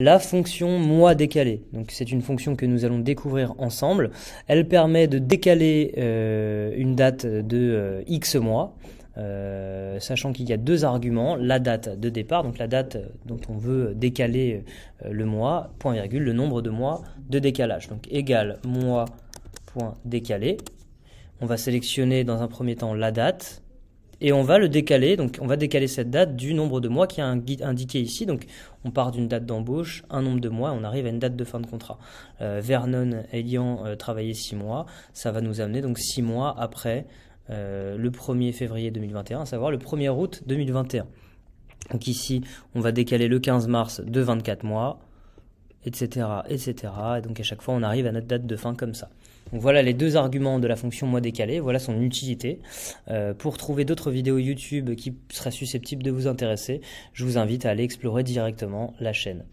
La fonction mois décalé, donc c'est une fonction que nous allons découvrir ensemble. Elle permet de décaler euh, une date de euh, x mois, euh, sachant qu'il y a deux arguments la date de départ, donc la date dont on veut décaler le mois, point virgule, le nombre de mois de décalage. Donc égal mois point décalé. On va sélectionner dans un premier temps la date et on va le décaler. Donc, on va décaler cette date du nombre de mois qui est indiqué ici. Donc, on part d'une date d'embauche, un nombre de mois, on arrive à une date de fin de contrat. Euh, Vernon ayant euh, travaillé six mois, ça va nous amener donc six mois après euh, le 1er février 2021, à savoir le 1er août 2021. Donc ici, on va décaler le 15 mars de 24 mois, etc., etc. Et donc à chaque fois, on arrive à notre date de fin comme ça. Donc voilà les deux arguments de la fonction mois décalé, voilà son utilité. Euh, pour trouver d'autres vidéos YouTube qui seraient susceptibles de vous intéresser, je vous invite à aller explorer directement la chaîne.